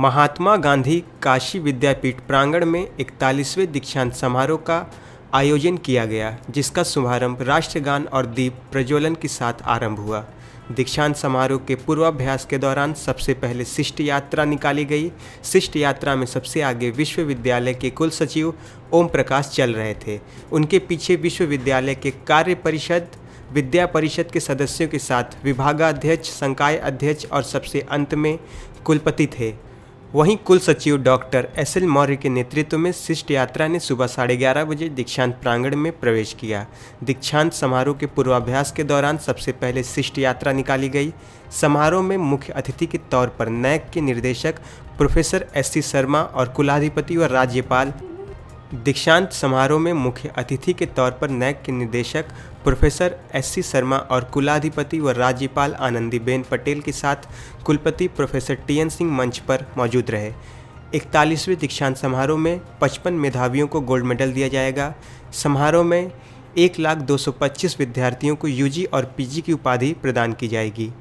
महात्मा गांधी काशी विद्यापीठ प्रांगण में इकतालीसवें दीक्षांत समारोह का आयोजन किया गया जिसका शुभारंभ राष्ट्रगान और दीप प्रज्वलन के साथ आरंभ हुआ दीक्षांत समारोह के पूर्वाभ्यास के दौरान सबसे पहले शिष्ट यात्रा निकाली गई शिष्ट यात्रा में सबसे आगे विश्वविद्यालय के कुल सचिव ओम प्रकाश चल रहे थे उनके पीछे विश्वविद्यालय के कार्य परिषद विद्या परिषद के सदस्यों के साथ विभागाध्यक्ष संकाय अध्यक्ष और सबसे अंत में कुलपति थे वहीं कुल सचिव डॉक्टर एस एल मौर्य के नेतृत्व में शिष्ट यात्रा ने सुबह साढ़े ग्यारह बजे दीक्षांत प्रांगण में प्रवेश किया दीक्षांत समारोह के पूर्वाभ्यास के दौरान सबसे पहले शिष्ट यात्रा निकाली गई समारोह में मुख्य अतिथि के तौर पर नैक के निर्देशक प्रोफेसर एस सी शर्मा और कुलाधिपति व राज्यपाल दीक्षांत समारोह में मुख्य अतिथि के तौर पर नैक के निदेशक प्रोफेसर एससी शर्मा और कुलाधिपति व राज्यपाल आनंदीबेन पटेल के साथ कुलपति प्रोफेसर टीएन सिंह मंच पर मौजूद रहे इकतालीसवें दीक्षांत समारोह में पचपन मेधावियों को गोल्ड मेडल दिया जाएगा समारोह में एक लाख दो सौ पच्चीस विद्यार्थियों को यूजी और पीजी की उपाधि प्रदान की जाएगी